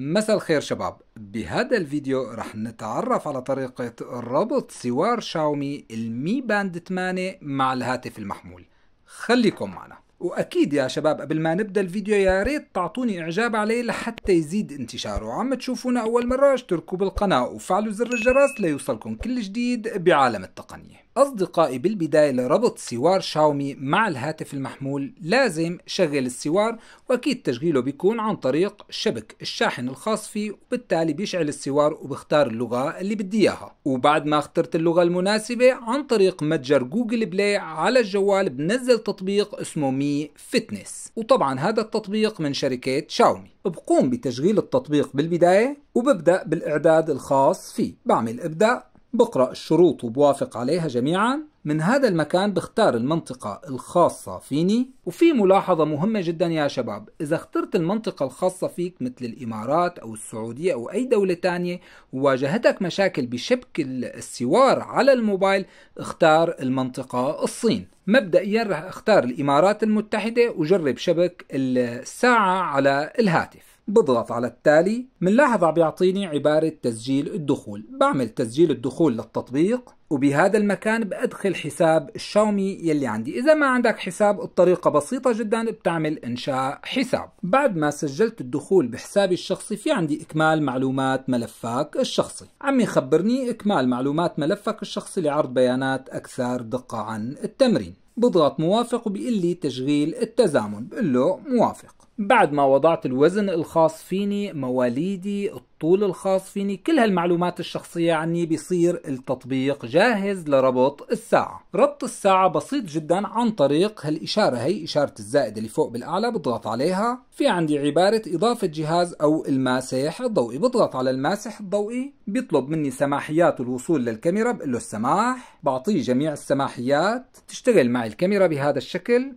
مساء الخير شباب بهذا الفيديو رح نتعرف على طريقة ربط سوار شاومي المي باند 8 مع الهاتف المحمول خليكم معنا واكيد يا شباب قبل ما نبدا الفيديو يا ريت تعطوني اعجاب عليه لحتى يزيد انتشاره عم تشوفونا اول مره اشتركوا بالقناه وفعلوا زر الجرس ليوصلكم كل جديد بعالم التقنيه أصدقائي بالبداية لربط سوار شاومي مع الهاتف المحمول لازم شغل السوار وأكيد تشغيله بيكون عن طريق شبك الشاحن الخاص فيه وبالتالي بيشعل السوار وبختار اللغة اللي بدي إياها وبعد ما اخترت اللغة المناسبة عن طريق متجر جوجل بلاي على الجوال بنزل تطبيق اسمه مي فتنس وطبعا هذا التطبيق من شركة شاومي بقوم بتشغيل التطبيق بالبداية وببدأ بالإعداد الخاص فيه بعمل إبدأ بقرأ الشروط وبوافق عليها جميعا من هذا المكان بختار المنطقة الخاصة فيني وفي ملاحظة مهمة جدا يا شباب إذا اخترت المنطقة الخاصة فيك مثل الإمارات أو السعودية أو أي دولة تانية وواجهتك مشاكل بشبك السوار على الموبايل اختار المنطقة الصين مبدئيا رح اختار الإمارات المتحدة وجرب شبك الساعة على الهاتف بضغط على التالي بنلاحظ بيعطيني عبارة تسجيل الدخول بعمل تسجيل الدخول للتطبيق وبهذا المكان بأدخل حساب الشاومي يلي عندي إذا ما عندك حساب الطريقة بسيطة جدا بتعمل إنشاء حساب بعد ما سجلت الدخول بحسابي الشخصي في عندي إكمال معلومات ملفك الشخصي عم يخبرني إكمال معلومات ملفك الشخصي لعرض بيانات أكثر دقة عن التمرين بضغط موافق وبيقول لي تشغيل التزامن بقول له موافق بعد ما وضعت الوزن الخاص فيني مواليدي الطول الخاص فيني كل هالمعلومات الشخصية عني بيصير التطبيق جاهز لربط الساعة ربط الساعة بسيط جدا عن طريق هالإشارة هي إشارة الزائد اللي فوق بالأعلى بضغط عليها في عندي عبارة إضافة جهاز أو الماسح الضوئي بضغط على الماسح الضوئي بيطلب مني سماحيات الوصول للكاميرا بقول له السماح بعطيه جميع السماحيات تشتغل معي الكاميرا بهذا الشكل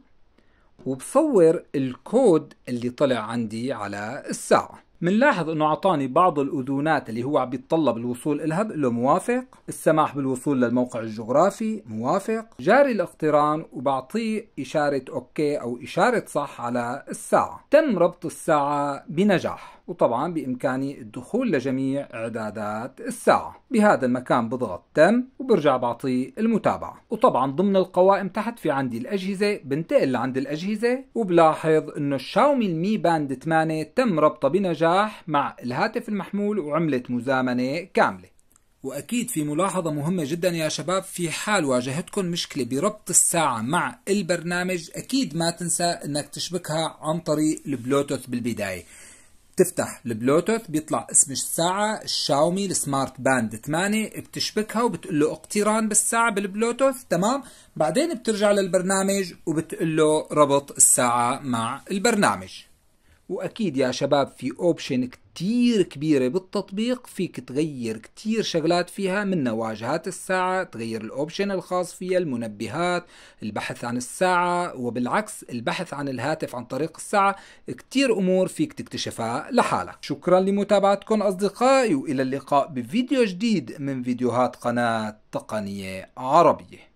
وبصور الكود اللي طلع عندي على الساعة بنلاحظ انه اعطاني بعض الاذونات اللي هو عم بيتطلب الوصول الها بقول له موافق السماح بالوصول للموقع الجغرافي موافق جاري الاقتران وبعطيه اشاره اوكي او اشاره صح على الساعه تم ربط الساعه بنجاح وطبعا بإمكاني الدخول لجميع إعدادات الساعة بهذا المكان بضغط تم وبرجع بعطيه المتابعة وطبعا ضمن القوائم تحت في عندي الأجهزة بنتقل لعند الأجهزة وبلاحظ أنه الشاومي المي باند 8 تم ربطه بنجاح مع الهاتف المحمول وعملت مزامنة كاملة واكيد في ملاحظه مهمه جدا يا شباب في حال واجهتكم مشكله بربط الساعه مع البرنامج اكيد ما تنسى انك تشبكها عن طريق البلوتوث بالبدايه بتفتح البلوتوث بيطلع اسم الساعة الشاومي السمارت باند 8 بتشبكها وبتقول له اقتران بالساعة بالبلوتوث تمام بعدين بترجع للبرنامج وبتقول له ربط الساعة مع البرنامج واكيد يا شباب في اوبشن كتير كبيرة بالتطبيق فيك تغير كتير شغلات فيها من واجهات الساعة تغير الاوبشن الخاص فيها المنبهات البحث عن الساعة وبالعكس البحث عن الهاتف عن طريق الساعة كتير امور فيك تكتشفها لحالك شكرا لمتابعتكم اصدقائي والى اللقاء بفيديو جديد من فيديوهات قناة تقنية عربية